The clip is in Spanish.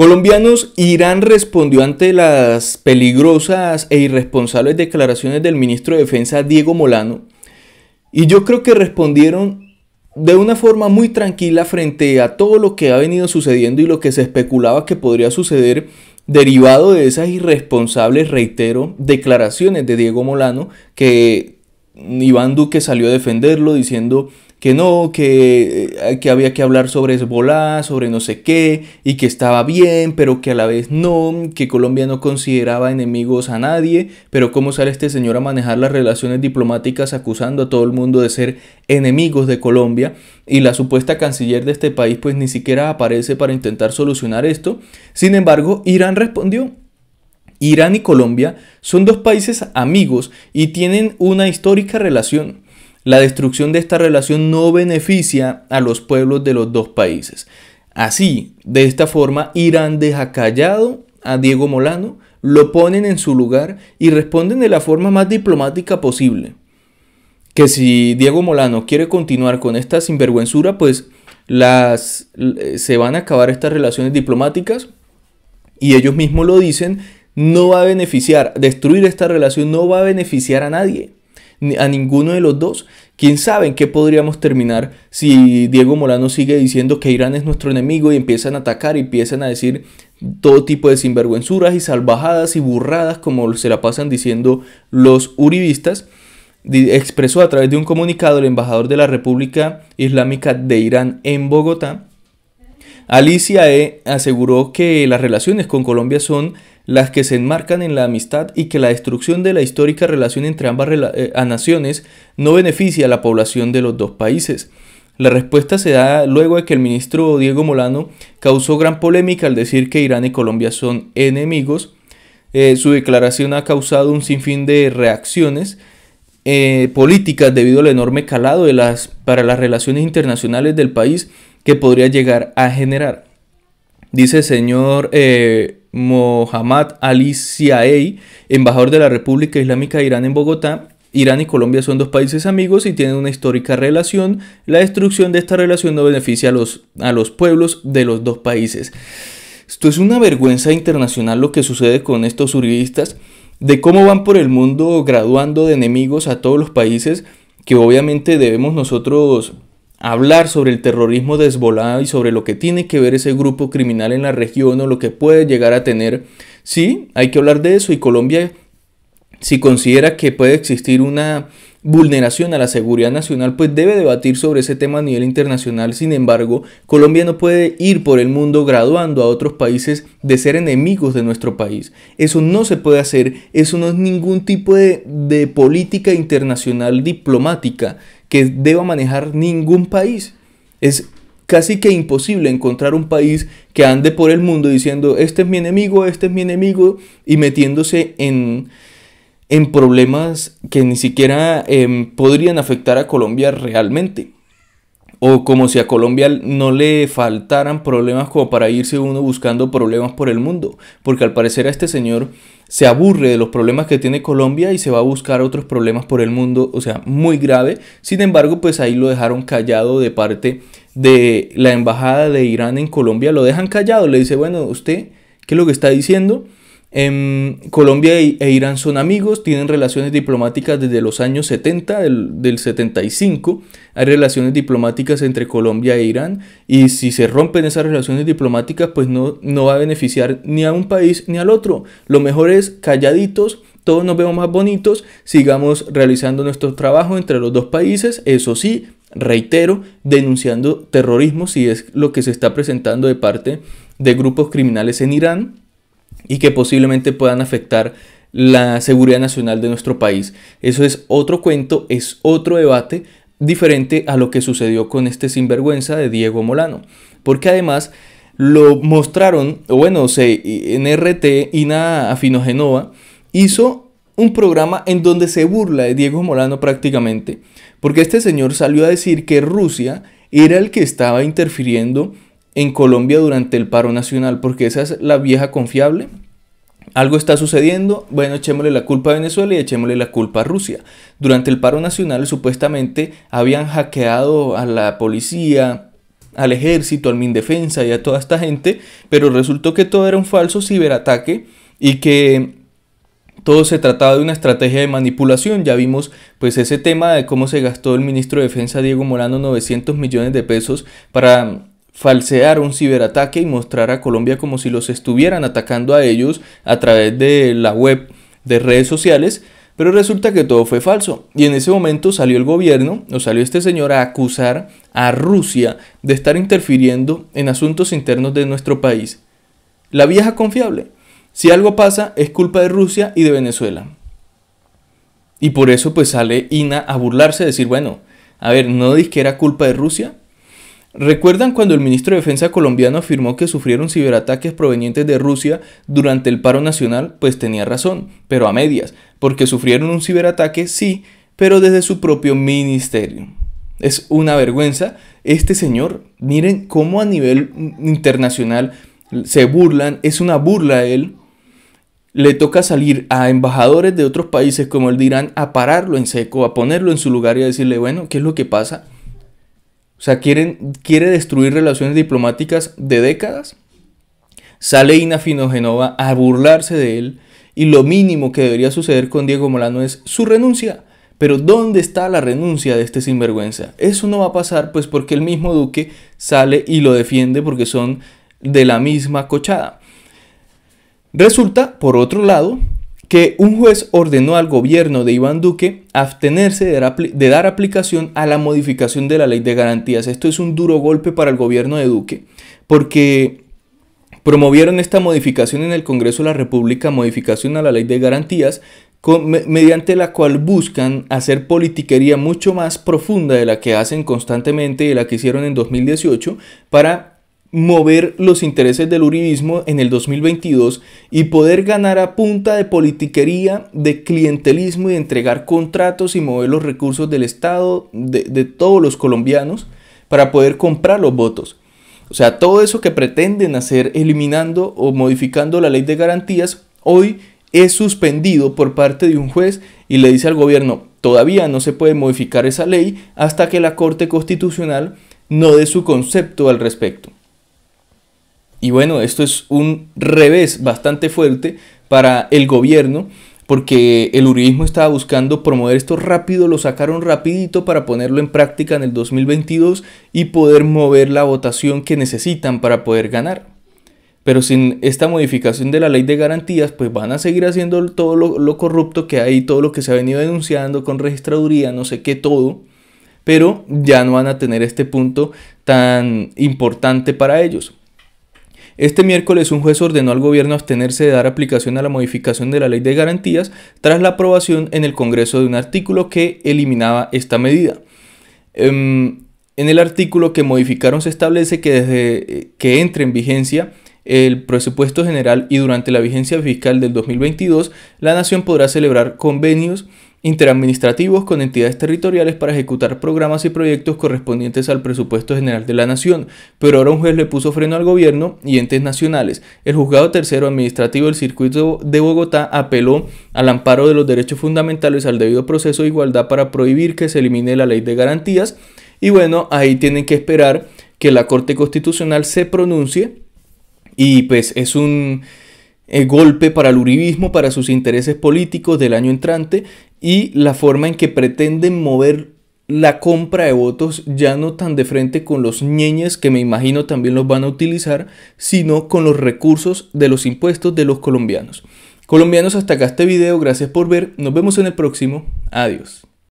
Colombianos, Irán respondió ante las peligrosas e irresponsables declaraciones del ministro de Defensa Diego Molano y yo creo que respondieron de una forma muy tranquila frente a todo lo que ha venido sucediendo y lo que se especulaba que podría suceder derivado de esas irresponsables, reitero, declaraciones de Diego Molano que Iván Duque salió a defenderlo diciendo que no, que, eh, que había que hablar sobre Hezbollah, sobre no sé qué, y que estaba bien, pero que a la vez no, que Colombia no consideraba enemigos a nadie, pero cómo sale este señor a manejar las relaciones diplomáticas acusando a todo el mundo de ser enemigos de Colombia, y la supuesta canciller de este país pues ni siquiera aparece para intentar solucionar esto. Sin embargo, Irán respondió. Irán y Colombia son dos países amigos y tienen una histórica relación. La destrucción de esta relación no beneficia a los pueblos de los dos países. Así, de esta forma, Irán deja callado a Diego Molano, lo ponen en su lugar y responden de la forma más diplomática posible. Que si Diego Molano quiere continuar con esta sinvergüenzura, pues las, eh, se van a acabar estas relaciones diplomáticas y ellos mismos lo dicen, no va a beneficiar, destruir esta relación no va a beneficiar a nadie a ninguno de los dos. ¿Quién sabe en qué podríamos terminar si Diego Molano sigue diciendo que Irán es nuestro enemigo y empiezan a atacar y empiezan a decir todo tipo de sinvergüenzuras y salvajadas y burradas como se la pasan diciendo los uribistas? Expresó a través de un comunicado el embajador de la República Islámica de Irán en Bogotá Alicia E. aseguró que las relaciones con Colombia son las que se enmarcan en la amistad y que la destrucción de la histórica relación entre ambas eh, naciones no beneficia a la población de los dos países. La respuesta se da luego de que el ministro Diego Molano causó gran polémica al decir que Irán y Colombia son enemigos. Eh, su declaración ha causado un sinfín de reacciones eh, políticas debido al enorme calado de para las relaciones internacionales del país que podría llegar a generar. Dice el señor eh, Mohammad Ali Siaei, embajador de la República Islámica de Irán en Bogotá, Irán y Colombia son dos países amigos y tienen una histórica relación. La destrucción de esta relación no beneficia a los, a los, pueblos de los dos países. Esto es una vergüenza internacional lo que sucede con estos uribistas, de cómo van por el mundo graduando de enemigos a todos los países que obviamente debemos nosotros hablar sobre el terrorismo de y sobre lo que tiene que ver ese grupo criminal en la región o lo que puede llegar a tener. Sí, hay que hablar de eso y Colombia, si considera que puede existir una vulneración a la seguridad nacional, pues debe debatir sobre ese tema a nivel internacional. Sin embargo, Colombia no puede ir por el mundo graduando a otros países de ser enemigos de nuestro país. Eso no se puede hacer, eso no es ningún tipo de, de política internacional diplomática que deba manejar ningún país. Es casi que imposible encontrar un país que ande por el mundo diciendo, este es mi enemigo, este es mi enemigo, y metiéndose en, en problemas que ni siquiera em, podrían afectar a Colombia realmente o como si a Colombia no le faltaran problemas como para irse uno buscando problemas por el mundo, porque al parecer a este señor se aburre de los problemas que tiene Colombia y se va a buscar otros problemas por el mundo, o sea, muy grave. Sin embargo, pues ahí lo dejaron callado de parte de la embajada de Irán en Colombia, lo dejan callado, le dice, bueno, usted, ¿qué es lo que está diciendo? Em, Colombia e, e Irán son amigos, tienen relaciones diplomáticas desde los años 70, del, 75. Hay relaciones diplomáticas entre Colombia e Irán y si se rompen esas relaciones diplomáticas, pues no, no va a beneficiar ni a un país ni al otro. Lo mejor es calladitos, todos nos vemos más bonitos, sigamos realizando nuestro trabajo entre los dos países, eso sí, reitero, denunciando terrorismo si es lo que se está presentando de parte de grupos criminales en Irán y que posiblemente puedan afectar la seguridad nacional de nuestro país. Eso es otro cuento, es otro debate diferente a lo que sucedió con este sinvergüenza de Diego Molano. Porque además lo mostraron, bueno, se, en RT, Ina Afinogenova hizo un programa en donde se burla de Diego Molano prácticamente, porque este señor salió a decir que Rusia era el que estaba interfiriendo en Colombia durante el paro nacional, porque esa es la vieja confiable. Algo está sucediendo, bueno, echémosle la culpa a Venezuela y echémosle la culpa a Rusia. Durante el paro nacional supuestamente habían hackeado a la policía, al ejército, al Mindefensa y a toda esta gente, pero resultó que todo era un falso ciberataque y que todo se trataba de una estrategia de manipulación. Ya vimos pues ese tema de cómo se gastó el ministro de Defensa Diego Morano 900 millones de pesos para falsear un ciberataque y mostrar a Colombia como si los estuvieran atacando a ellos a través de la web de redes sociales, pero resulta que todo fue falso. Y en ese momento salió el gobierno, o salió este señor a acusar a Rusia de estar interfiriendo en asuntos internos de nuestro país. La vieja confiable. Si algo pasa, es culpa de Rusia y de Venezuela. Y por eso pues sale Ina a burlarse, a decir, bueno, a ver, no dis que era culpa de Rusia, ¿Recuerdan cuando el ministro de Defensa colombiano afirmó que sufrieron ciberataques provenientes de Rusia durante el paro nacional? Pues tenía razón, pero a medias, porque sufrieron un ciberataque sí, pero desde su propio ministerio. Es una vergüenza. Este señor, miren cómo a nivel internacional se burlan, es una burla a él. Le toca salir a embajadores de otros países como el dirán, a pararlo en seco, a ponerlo en su lugar y a decirle, bueno, ¿qué es lo que pasa? O sea, quiere destruir relaciones diplomáticas de décadas. Sale Ina Finogenova a burlarse de él y lo mínimo que debería suceder con Diego Molano es su renuncia. Pero ¿dónde está la renuncia de este sinvergüenza? Eso no va a pasar pues porque el mismo Duque sale y lo defiende porque son de la misma cochada. Resulta, por otro lado, que un juez ordenó al gobierno de Iván Duque abstenerse de dar, aplicación a la modificación de la ley de garantías. Esto es un duro golpe para el gobierno de Duque, porque promovieron esta modificación en el Congreso de la República, modificación a la ley de garantías, mediante la cual buscan hacer politiquería mucho más profunda de la que hacen constantemente y de la que hicieron en 2018 para mover los intereses del uribismo en el 2022 y poder ganar a punta de politiquería, de clientelismo y entregar contratos y mover los recursos del Estado, de todos los colombianos, para poder comprar los votos. O sea, todo eso que pretenden hacer eliminando o modificando la ley de garantías, hoy es suspendido por parte de un juez y le dice al gobierno, todavía no se puede modificar esa ley hasta que la Corte Constitucional no dé su concepto al respecto. Y bueno, esto es un revés bastante fuerte para el gobierno porque el uribismo estaba buscando promover esto rápido, lo sacaron rapidito para ponerlo en práctica en el 2022 y poder mover la votación que necesitan para poder ganar. Pero sin esta modificación de la ley de garantías, pues van a seguir haciendo todo lo, lo corrupto que hay, todo lo que se ha venido denunciando con registraduría, no sé qué todo, pero ya no van a tener este punto tan importante para ellos. Este miércoles un juez ordenó al gobierno abstenerse de dar aplicación a la modificación de la ley de garantías tras la aprobación en el Congreso de un artículo que eliminaba esta medida. Em, en el artículo que modificaron se establece que desde eh, que entre en vigencia el presupuesto general y durante la vigencia fiscal del 2022, la nación podrá celebrar convenios interadministrativos con entidades territoriales para ejecutar programas y proyectos correspondientes al presupuesto general de la nación, pero ahora un juez le puso freno al gobierno y entes nacionales. El juzgado tercero administrativo del circuito de Bogotá apeló al amparo de los derechos fundamentales al debido proceso de igualdad para prohibir que se elimine la ley de garantías y bueno, ahí tienen que esperar que la Corte Constitucional se pronuncie y pues es un eh, golpe para el uribismo, para sus intereses políticos del año entrante y la forma en que pretenden mover la compra de votos ya no tan de frente con los ñeñes que me imagino también los van a utilizar, sino con los recursos de los impuestos de los colombianos. Colombianos, hasta acá este video, gracias por ver, nos vemos en el próximo, adiós.